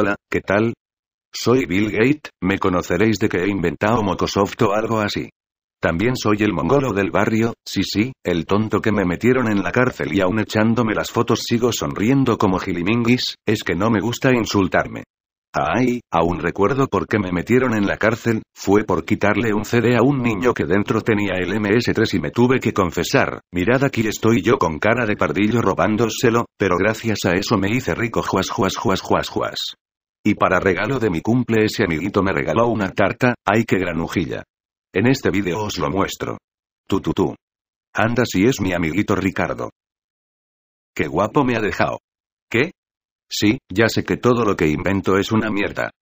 Hola, ¿qué tal? Soy Bill Gates, me conoceréis de que he inventado Mocosoft o algo así. También soy el mongolo del barrio, sí sí, el tonto que me metieron en la cárcel y aún echándome las fotos sigo sonriendo como giliminguis, es que no me gusta insultarme. Ay, aún recuerdo por qué me metieron en la cárcel, fue por quitarle un CD a un niño que dentro tenía el MS3 y me tuve que confesar, mirad aquí estoy yo con cara de pardillo robándoselo, pero gracias a eso me hice rico juas juas juas juas juas. Y para regalo de mi cumple ese amiguito me regaló una tarta, ay que granujilla. En este vídeo os lo muestro. Tú tú Anda si es mi amiguito Ricardo. Qué guapo me ha dejado. ¿Qué? Sí, ya sé que todo lo que invento es una mierda.